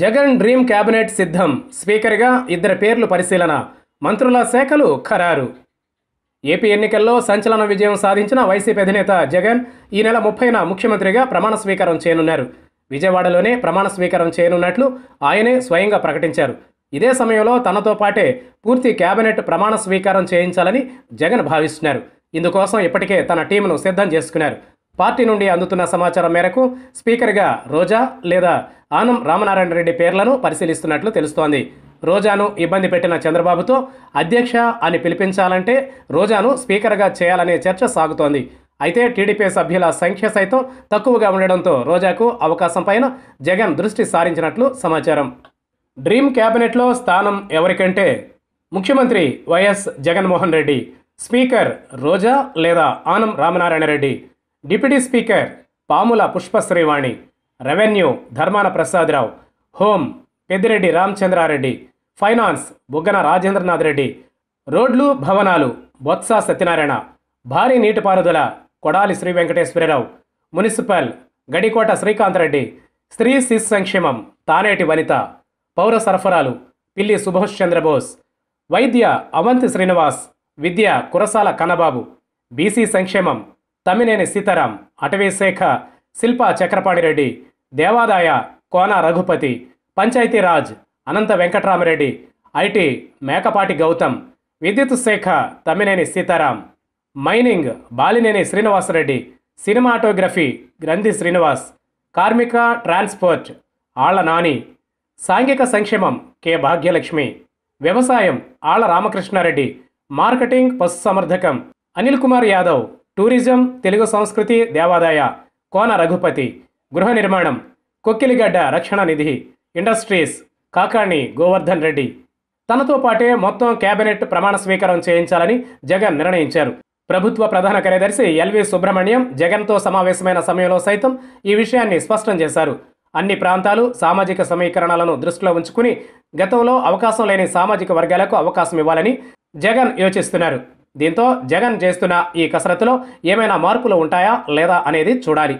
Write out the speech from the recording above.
Jagan dream cabinet సిద్ధం స్పీకర్గా ఇద్దరి పేర్లు పరిశీలన మంత్రుల శాఖలు ఖరారు ఏపీ ఎన్నికల్లో సంచలన విజయం సాధించిన వైసీపీ అధినేత జగన్ ఈ నెల ముప్పైన ముఖ్యమంత్రిగా ప్రమాణ స్వీకారం చేయనున్నారు విజయవాడలోనే ప్రమాణ స్వీకారం చేయనున్నట్లు ఆయనే స్వయంగా ప్రకటించారు ఇదే సమయంలో తనతో పాటే పూర్తి కేబినెట్ ప్రమాణ స్వీకారం చేయించాలని జగన్ భావిస్తున్నారు ఇందుకోసం ఇప్పటికే తన టీమును సిద్ధం చేసుకున్నారు పార్టీ నుండి అందుతున్న సమాచారం మేరకు స్పీకర్గా రోజా లేదా ఆనం రామనారాయణ రెడ్డి పేర్లను పరిశీలిస్తున్నట్లు తెలుస్తోంది రోజాను ఇబ్బంది పెట్టిన చంద్రబాబుతో అధ్యక్ష అని పిలిపించాలంటే రోజాను స్పీకర్గా చేయాలనే చర్చ సాగుతోంది అయితే టీడీపీ సభ్యుల సంఖ్య సైతం తక్కువగా ఉండడంతో రోజాకు అవకాశం పైన జగన్ దృష్టి సారించినట్లు సమాచారం డ్రీమ్ క్యాబినెట్లో స్థానం ఎవరికంటే ముఖ్యమంత్రి వైఎస్ జగన్మోహన్ రెడ్డి స్పీకర్ రోజా లేదా Anam Ramanarayana Reddy deputy speaker Pamula Pushpasreevani revenue Dharmana Prasadarao home Peddireddy Ramachandrareddy finance Buggana Rajendranath Reddy రోడ్లు భవనాలు బొత్స సత్యనారాయణ భారీ నీటిపారుదల కొడాలి శ్రీ వెంకటేశ్వరరావు మున్సిపల్ గడికోట శ్రీకాంత్ రెడ్డి స్త్రీ శిశు సంక్షేమం తానేటి వనిత పౌర సరఫరాలు పిల్లి సుభాష్ చంద్రబోస్ వైద్య అవంతి శ్రీనివాస్ విద్య కురసాల కన్నబాబు బీసీ సంక్షేమం తమ్మినేని సీతారాం అటవీశాఖ శిల్ప చక్రపాణిరెడ్డి దేవాదాయ కోన రఘుపతి పంచాయతీరాజ్ అనంత వెంకట్రామరెడ్డి ఐటీ మేకపాటి గౌతమ్ విద్యుత్ శాఖ తమ్మినేని సీతారాం మైనింగ్ బాలినేని శ్రీనివాసరెడ్డి సినిమాటోగ్రఫీ గ్రంథి శ్రీనివాస్ కార్మిక ట్రాన్స్పోర్ట్ ఆళ్ల నాని సాంఘిక సంక్షేమం కె భాగ్యలక్ష్మి వ్యవసాయం ఆళ్ల రామకృష్ణారెడ్డి మార్కెటింగ్ పశుసమర్థకం అనిల్ కుమార్ యాదవ్ టూరిజం తెలుగు సంస్కృతి దేవాదాయ కోన రఘుపతి గృహ నిర్మాణం కొక్కిలిగడ్డ రక్షణ నిధి ఇండస్ట్రీస్ కాకాణి గోవర్ధన్ రెడ్డి తనతో పాటే మొత్తం కేబినెట్ ప్రమాణ స్వీకారం చేయించాలని జగన్ నిర్ణయించారు ప్రభుత్వ ప్రధాన కార్యదర్శి ఎల్వి సుబ్రహ్మణ్యం జగన్తో సమావేశమైన సమయంలో సైతం ఈ విషయాన్ని స్పష్టం చేశారు అన్ని ప్రాంతాలు సామాజిక సమీకరణాలను దృష్టిలో ఉంచుకుని గతంలో అవకాశం లేని సామాజిక వర్గాలకు అవకాశం ఇవ్వాలని జగన్ యోచిస్తున్నారు దీంతో జగన్ చేస్తున్న ఈ కసరత్తులో ఏమైనా మార్పులు ఉంటాయా లేదా అనేది చూడాలి